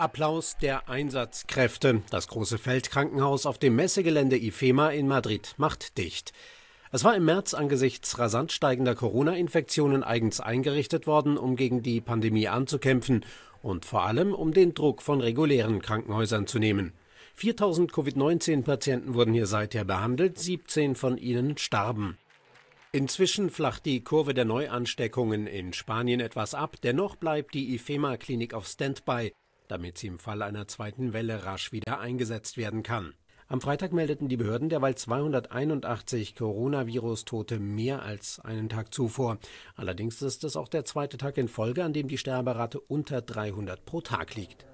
Applaus der Einsatzkräfte. Das große Feldkrankenhaus auf dem Messegelände IFEMA in Madrid macht dicht. Es war im März angesichts rasant steigender Corona-Infektionen eigens eingerichtet worden, um gegen die Pandemie anzukämpfen und vor allem um den Druck von regulären Krankenhäusern zu nehmen. 4000 Covid-19-Patienten wurden hier seither behandelt, 17 von ihnen starben. Inzwischen flacht die Kurve der Neuansteckungen in Spanien etwas ab, dennoch bleibt die IFEMA-Klinik auf Standby damit sie im Fall einer zweiten Welle rasch wieder eingesetzt werden kann. Am Freitag meldeten die Behörden derweil 281 Coronavirus-Tote mehr als einen Tag zuvor. Allerdings ist es auch der zweite Tag in Folge, an dem die Sterberate unter 300 pro Tag liegt.